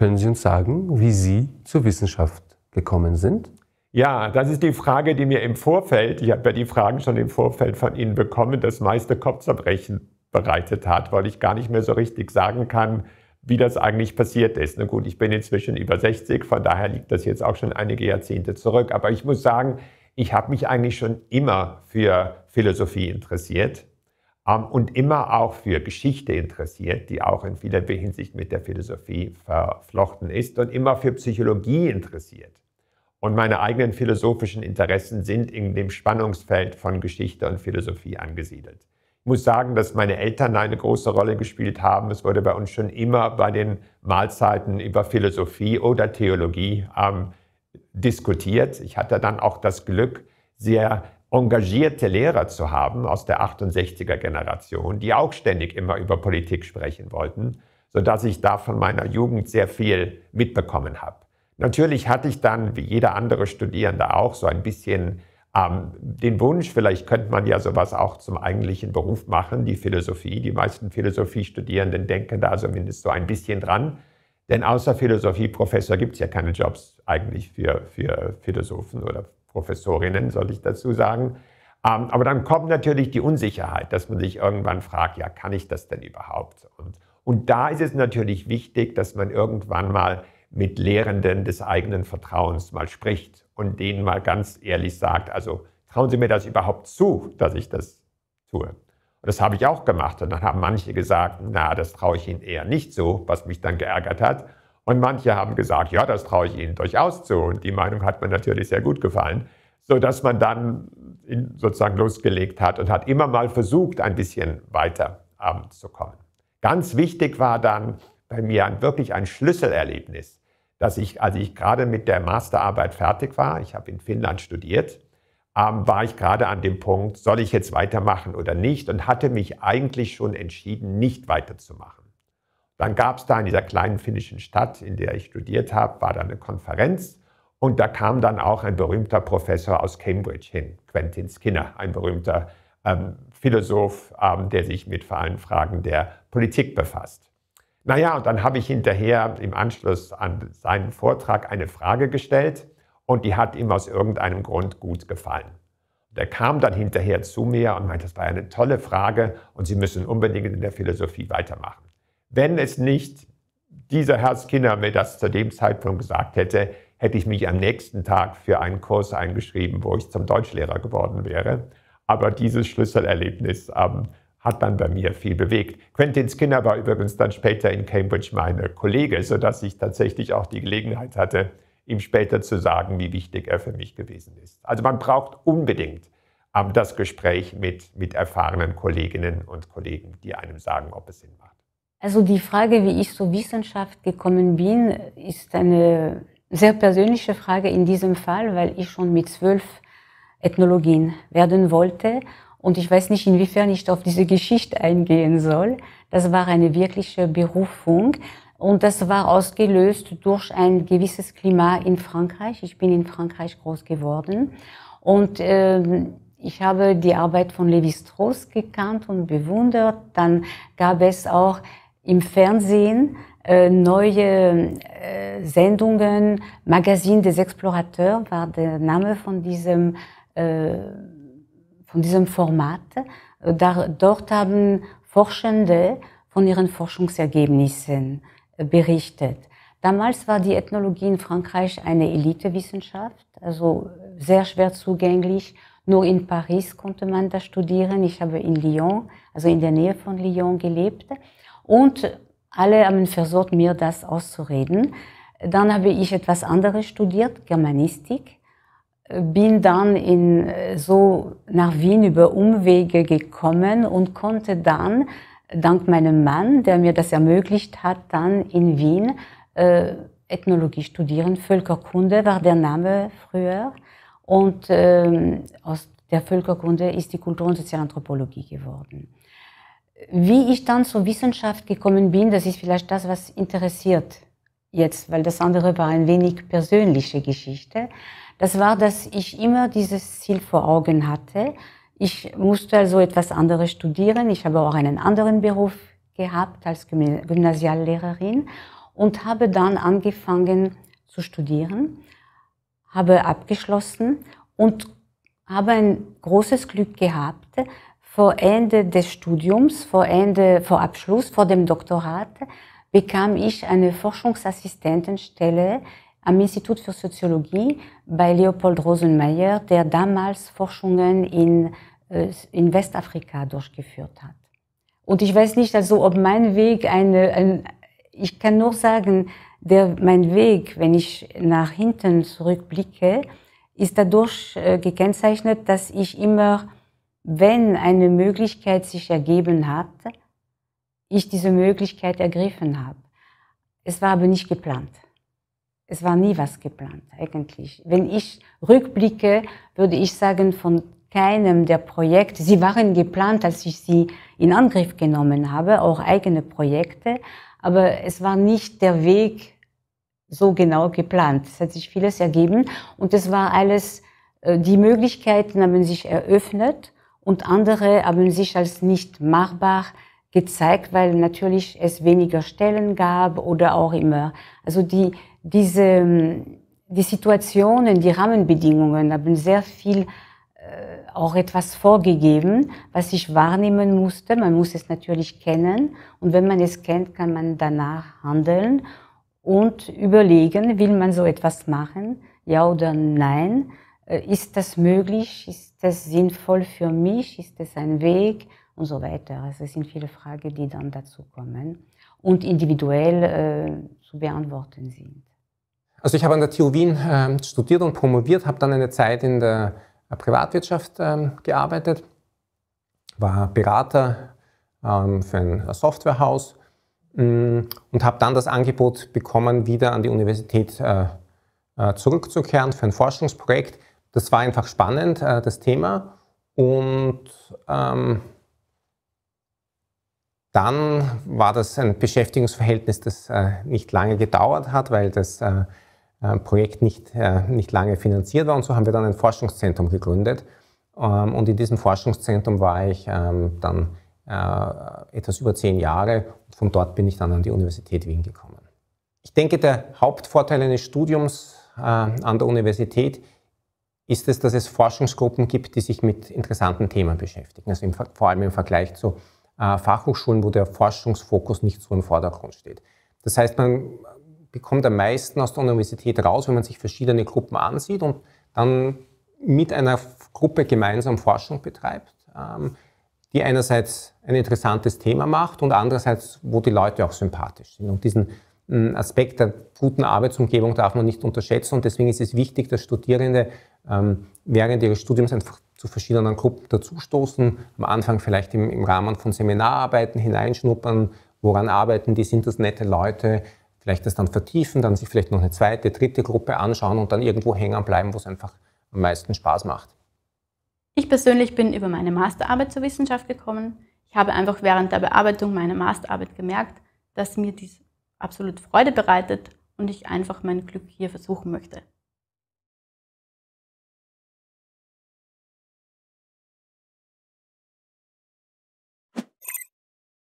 Können Sie uns sagen, wie Sie zur Wissenschaft gekommen sind? Ja, das ist die Frage, die mir im Vorfeld, ich habe ja die Fragen schon im Vorfeld von Ihnen bekommen, das meiste Kopfzerbrechen bereitet hat, weil ich gar nicht mehr so richtig sagen kann, wie das eigentlich passiert ist. Na gut, ich bin inzwischen über 60, von daher liegt das jetzt auch schon einige Jahrzehnte zurück. Aber ich muss sagen, ich habe mich eigentlich schon immer für Philosophie interessiert. Ähm, und immer auch für Geschichte interessiert, die auch in vieler Hinsicht mit der Philosophie verflochten ist und immer für Psychologie interessiert. Und meine eigenen philosophischen Interessen sind in dem Spannungsfeld von Geschichte und Philosophie angesiedelt. Ich muss sagen, dass meine Eltern eine große Rolle gespielt haben. Es wurde bei uns schon immer bei den Mahlzeiten über Philosophie oder Theologie ähm, diskutiert. Ich hatte dann auch das Glück, sehr engagierte Lehrer zu haben aus der 68er Generation, die auch ständig immer über Politik sprechen wollten, so dass ich da von meiner Jugend sehr viel mitbekommen habe. Natürlich hatte ich dann, wie jeder andere Studierende auch, so ein bisschen ähm, den Wunsch, vielleicht könnte man ja sowas auch zum eigentlichen Beruf machen, die Philosophie. Die meisten Philosophiestudierenden denken da zumindest so ein bisschen dran. Denn außer Philosophieprofessor gibt es ja keine Jobs eigentlich für, für Philosophen oder Professorinnen, soll ich dazu sagen. Ähm, aber dann kommt natürlich die Unsicherheit, dass man sich irgendwann fragt, ja, kann ich das denn überhaupt? Und, und da ist es natürlich wichtig, dass man irgendwann mal mit Lehrenden des eigenen Vertrauens mal spricht und denen mal ganz ehrlich sagt, also trauen Sie mir das überhaupt zu, dass ich das tue? Und das habe ich auch gemacht. Und dann haben manche gesagt, na, das traue ich Ihnen eher nicht so, was mich dann geärgert hat. Und manche haben gesagt, ja, das traue ich Ihnen durchaus zu. Und die Meinung hat mir natürlich sehr gut gefallen, sodass man dann sozusagen losgelegt hat und hat immer mal versucht, ein bisschen weiter abends zu kommen. Ganz wichtig war dann bei mir wirklich ein Schlüsselerlebnis, dass ich, als ich gerade mit der Masterarbeit fertig war, ich habe in Finnland studiert, ähm, war ich gerade an dem Punkt, soll ich jetzt weitermachen oder nicht und hatte mich eigentlich schon entschieden, nicht weiterzumachen. Dann gab es da in dieser kleinen finnischen Stadt, in der ich studiert habe, war da eine Konferenz und da kam dann auch ein berühmter Professor aus Cambridge hin, Quentin Skinner, ein berühmter ähm, Philosoph, ähm, der sich mit vor allem Fragen der Politik befasst. Naja, und dann habe ich hinterher im Anschluss an seinen Vortrag eine Frage gestellt und die hat ihm aus irgendeinem Grund gut gefallen. Der kam dann hinterher zu mir und meinte, das war eine tolle Frage und Sie müssen unbedingt in der Philosophie weitermachen. Wenn es nicht dieser Herzkinder mir das zu dem Zeitpunkt gesagt hätte, hätte ich mich am nächsten Tag für einen Kurs eingeschrieben, wo ich zum Deutschlehrer geworden wäre. Aber dieses Schlüsselerlebnis ähm, hat dann bei mir viel bewegt. Quentin Skinner war übrigens dann später in Cambridge meine Kollege, sodass ich tatsächlich auch die Gelegenheit hatte, ihm später zu sagen, wie wichtig er für mich gewesen ist. Also man braucht unbedingt ähm, das Gespräch mit, mit erfahrenen Kolleginnen und Kollegen, die einem sagen, ob es Sinn macht. Also die Frage, wie ich zur Wissenschaft gekommen bin, ist eine sehr persönliche Frage in diesem Fall, weil ich schon mit zwölf Ethnologien werden wollte und ich weiß nicht, inwiefern ich auf diese Geschichte eingehen soll. Das war eine wirkliche Berufung und das war ausgelöst durch ein gewisses Klima in Frankreich. Ich bin in Frankreich groß geworden und äh, ich habe die Arbeit von Levi Strauss gekannt und bewundert. Dann gab es auch im Fernsehen äh, neue äh, Sendungen, Magazin des Explorateurs war der Name von diesem, äh, von diesem Format. Da, dort haben Forschende von ihren Forschungsergebnissen berichtet. Damals war die Ethnologie in Frankreich eine Elitewissenschaft, also sehr schwer zugänglich. Nur in Paris konnte man das studieren. Ich habe in Lyon, also in der Nähe von Lyon gelebt. Und alle haben versucht, mir das auszureden. Dann habe ich etwas anderes studiert, Germanistik. Bin dann in, äh, so nach Wien über Umwege gekommen und konnte dann, dank meinem Mann, der mir das ermöglicht hat, dann in Wien äh, Ethnologie studieren. Völkerkunde war der Name früher. Und äh, aus der Völkerkunde ist die Kultur- und Sozialanthropologie geworden wie ich dann zur Wissenschaft gekommen bin, das ist vielleicht das, was interessiert jetzt, weil das andere war ein wenig persönliche Geschichte. Das war, dass ich immer dieses Ziel vor Augen hatte. Ich musste also etwas anderes studieren. Ich habe auch einen anderen Beruf gehabt als Gymnasiallehrerin und habe dann angefangen zu studieren, habe abgeschlossen und habe ein großes Glück gehabt, vor Ende des Studiums, vor Ende, vor Abschluss, vor dem Doktorat, bekam ich eine Forschungsassistentenstelle am Institut für Soziologie bei Leopold Rosenmeier, der damals Forschungen in, äh, in Westafrika durchgeführt hat. Und ich weiß nicht, also ob mein Weg eine, ein, ich kann nur sagen, der, mein Weg, wenn ich nach hinten zurückblicke, ist dadurch äh, gekennzeichnet, dass ich immer wenn eine Möglichkeit sich ergeben hat, ich diese Möglichkeit ergriffen habe. Es war aber nicht geplant. Es war nie was geplant eigentlich. Wenn ich rückblicke, würde ich sagen, von keinem der Projekte, sie waren geplant, als ich sie in Angriff genommen habe, auch eigene Projekte, aber es war nicht der Weg so genau geplant. Es hat sich vieles ergeben und es war alles, äh, die Möglichkeiten haben sich eröffnet und andere haben sich als nicht machbar gezeigt, weil natürlich es weniger Stellen gab oder auch immer. Also die, diese, die Situationen, die Rahmenbedingungen haben sehr viel äh, auch etwas vorgegeben, was ich wahrnehmen musste. Man muss es natürlich kennen und wenn man es kennt, kann man danach handeln und überlegen, will man so etwas machen, ja oder nein. Äh, ist das möglich? Ist das sinnvoll für mich? Ist das ein Weg? Und so weiter. Also es sind viele Fragen, die dann dazu kommen und individuell äh, zu beantworten sind. Also ich habe an der TU Wien äh, studiert und promoviert, habe dann eine Zeit in der äh, Privatwirtschaft ähm, gearbeitet, war Berater ähm, für ein äh, Softwarehaus mh, mm, und habe dann das Angebot bekommen, wieder an die Universität äh, zurückzukehren für ein Forschungsprojekt das war einfach spannend, äh, das Thema. Und ähm, dann war das ein Beschäftigungsverhältnis, das äh, nicht lange gedauert hat, weil das äh, äh Projekt nicht, äh, nicht lange finanziert war. Und so haben wir dann ein Forschungszentrum gegründet. Ähm, und in diesem Forschungszentrum war ich ähm, dann äh, etwas über zehn Jahre. Und von dort bin ich dann an die Universität Wien gekommen. Ich denke, der Hauptvorteil eines Studiums an der Universität ist, ist es, dass es Forschungsgruppen gibt, die sich mit interessanten Themen beschäftigen. Also im, vor allem im Vergleich zu äh, Fachhochschulen, wo der Forschungsfokus nicht so im Vordergrund steht. Das heißt, man bekommt am meisten aus der Universität raus, wenn man sich verschiedene Gruppen ansieht und dann mit einer Gruppe gemeinsam Forschung betreibt, ähm, die einerseits ein interessantes Thema macht und andererseits, wo die Leute auch sympathisch sind. Und diesen Aspekt der guten Arbeitsumgebung darf man nicht unterschätzen und deswegen ist es wichtig, dass Studierende ähm, während ihres Studiums einfach zu verschiedenen Gruppen dazustoßen, am Anfang vielleicht im, im Rahmen von Seminararbeiten hineinschnuppern, woran arbeiten die, sind das nette Leute, vielleicht das dann vertiefen, dann sich vielleicht noch eine zweite, dritte Gruppe anschauen und dann irgendwo hängen bleiben, wo es einfach am meisten Spaß macht. Ich persönlich bin über meine Masterarbeit zur Wissenschaft gekommen. Ich habe einfach während der Bearbeitung meiner Masterarbeit gemerkt, dass mir dies absolut Freude bereitet und ich einfach mein Glück hier versuchen möchte.